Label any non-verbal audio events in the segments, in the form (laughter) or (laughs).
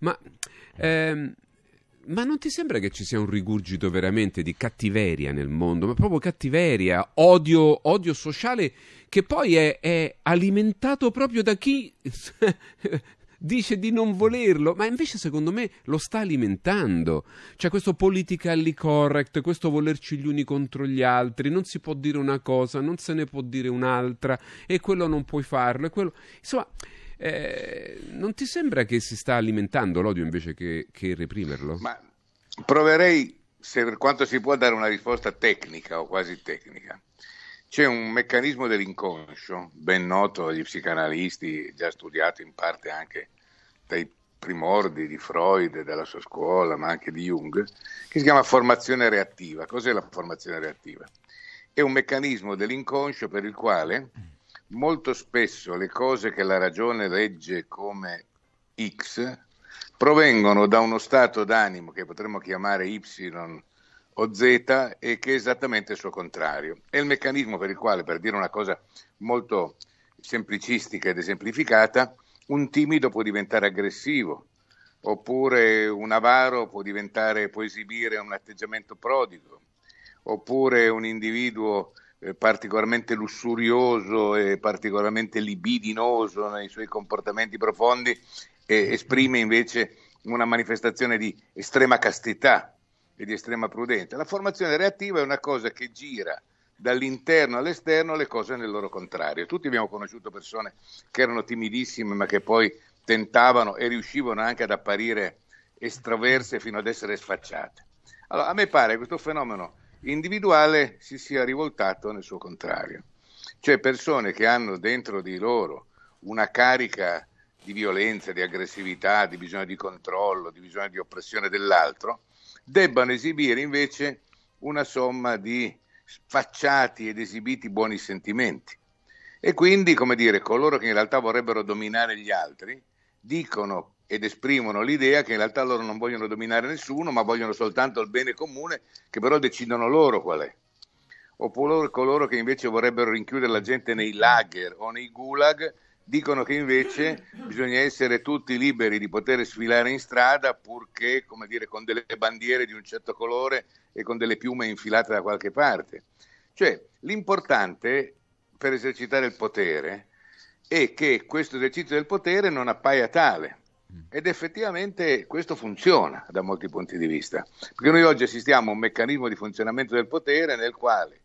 Ma, ehm, ma non ti sembra che ci sia un rigurgito veramente di cattiveria nel mondo, ma proprio cattiveria, odio, odio sociale che poi è, è alimentato proprio da chi (laughs) dice di non volerlo, ma invece secondo me lo sta alimentando. C'è cioè, questo politically correct, questo volerci gli uni contro gli altri, non si può dire una cosa, non se ne può dire un'altra, e quello non puoi farlo, e quello... Insomma... Eh, non ti sembra che si sta alimentando l'odio invece che, che reprimerlo? Ma proverei, se per quanto si può, dare una risposta tecnica o quasi tecnica. C'è un meccanismo dell'inconscio, ben noto agli psicanalisti, già studiato in parte anche dai primordi di Freud della sua scuola, ma anche di Jung, che si chiama formazione reattiva. Cos'è la formazione reattiva? È un meccanismo dell'inconscio per il quale molto spesso le cose che la ragione legge come X provengono da uno stato d'animo che potremmo chiamare Y o Z e che è esattamente il suo contrario. È il meccanismo per il quale, per dire una cosa molto semplicistica ed esemplificata, un timido può diventare aggressivo, oppure un avaro può, può esibire un atteggiamento prodigo, oppure un individuo particolarmente lussurioso e particolarmente libidinoso nei suoi comportamenti profondi, eh, esprime invece una manifestazione di estrema castità e di estrema prudenza. La formazione reattiva è una cosa che gira dall'interno all'esterno le cose nel loro contrario. Tutti abbiamo conosciuto persone che erano timidissime ma che poi tentavano e riuscivano anche ad apparire estroverse fino ad essere sfacciate. Allora, a me pare questo fenomeno individuale si sia rivoltato nel suo contrario. Cioè persone che hanno dentro di loro una carica di violenza, di aggressività, di bisogno di controllo, di bisogno di oppressione dell'altro, debbano esibire invece una somma di sfacciati ed esibiti buoni sentimenti. E quindi, come dire, coloro che in realtà vorrebbero dominare gli altri dicono ed esprimono l'idea che in realtà loro non vogliono dominare nessuno, ma vogliono soltanto il bene comune, che però decidono loro qual è. Oppure coloro che invece vorrebbero rinchiudere la gente nei lager o nei gulag, dicono che invece bisogna essere tutti liberi di poter sfilare in strada, purché come dire, con delle bandiere di un certo colore e con delle piume infilate da qualche parte. Cioè, l'importante per esercitare il potere è che questo esercizio del potere non appaia tale Mm. Ed effettivamente questo funziona da molti punti di vista, perché noi oggi assistiamo a un meccanismo di funzionamento del potere nel quale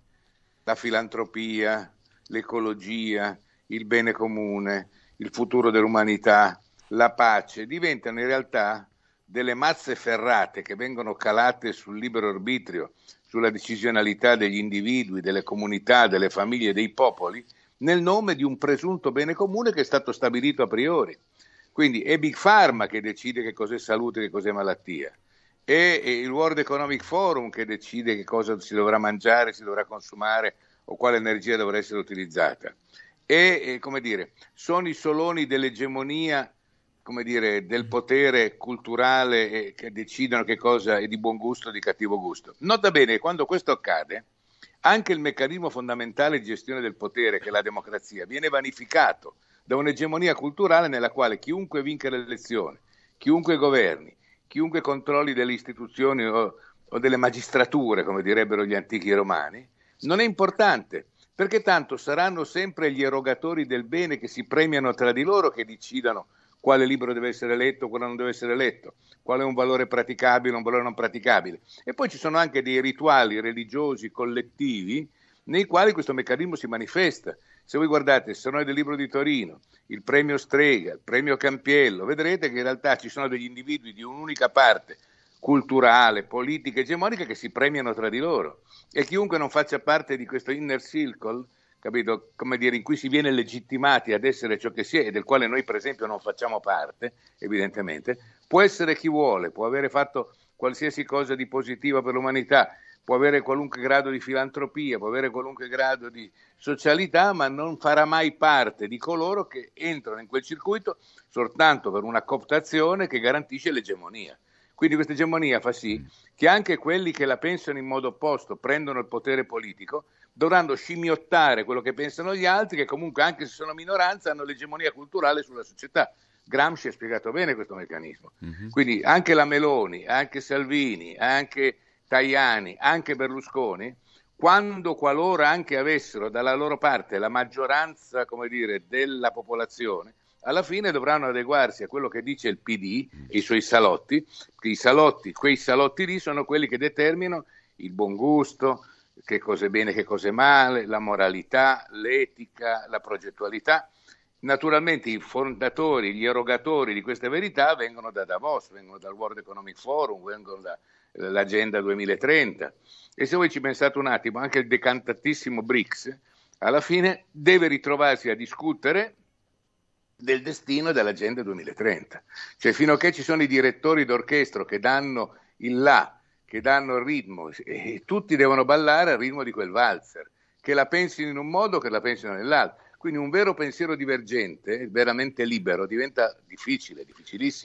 la filantropia, l'ecologia, il bene comune, il futuro dell'umanità, la pace diventano in realtà delle mazze ferrate che vengono calate sul libero arbitrio, sulla decisionalità degli individui, delle comunità, delle famiglie, dei popoli, nel nome di un presunto bene comune che è stato stabilito a priori. Quindi è Big Pharma che decide che cos'è salute e che cos'è malattia. È il World Economic Forum che decide che cosa si dovrà mangiare, si dovrà consumare o quale energia dovrà essere utilizzata. E, come dire, sono i soloni dell'egemonia come dire, del potere culturale eh, che decidono che cosa è di buon gusto o di cattivo gusto. Nota bene che quando questo accade, anche il meccanismo fondamentale di gestione del potere, che è la democrazia, viene vanificato da un'egemonia culturale nella quale chiunque vinca le elezioni, chiunque governi, chiunque controlli delle istituzioni o, o delle magistrature, come direbbero gli antichi romani, non è importante, perché tanto saranno sempre gli erogatori del bene che si premiano tra di loro che decidano quale libro deve essere letto, quale non deve essere letto, qual è un valore praticabile, un valore non praticabile. E poi ci sono anche dei rituali religiosi collettivi nei quali questo meccanismo si manifesta. Se voi guardate il Sonore del Libro di Torino, il premio Strega, il premio Campiello, vedrete che in realtà ci sono degli individui di un'unica parte culturale, politica, egemonica che si premiano tra di loro e chiunque non faccia parte di questo inner circle, capito, come dire, in cui si viene legittimati ad essere ciò che si è e del quale noi per esempio non facciamo parte, evidentemente, può essere chi vuole, può avere fatto qualsiasi cosa di positiva per l'umanità, può avere qualunque grado di filantropia, può avere qualunque grado di socialità, ma non farà mai parte di coloro che entrano in quel circuito soltanto per una cooptazione che garantisce l'egemonia. Quindi questa egemonia fa sì mm. che anche quelli che la pensano in modo opposto prendono il potere politico, dovranno scimmiottare quello che pensano gli altri, che comunque anche se sono minoranza hanno l'egemonia culturale sulla società. Gramsci ha spiegato bene questo meccanismo. Mm-hmm. Quindi anche la Meloni, anche Salvini, anche Tajani, anche Berlusconi, quando qualora anche avessero dalla loro parte la maggioranza dire, della popolazione, alla fine dovranno adeguarsi a quello che dice il PD e i suoi salotti, i salotti, quei salotti lì sono quelli che determinano il buon gusto, che cosa è bene, che cosa è male, la moralità, l'etica, la progettualità. Naturalmente i fondatori, gli erogatori di queste verità vengono da Davos, vengono dal World Economic Forum, vengono da, l'agenda 2030. E se voi ci pensate un attimo, anche il decantatissimo BRICS alla fine deve ritrovarsi a discutere del destino dell'agenda 2030. Cioè fino a che ci sono i direttori d'orchestra che danno il là, che danno il ritmo, e tutti devono ballare al ritmo di quel valzer, che la pensino in un modo, o che la pensino nell'altro. Quindi un vero pensiero divergente, veramente libero, diventa difficile, difficilissimo.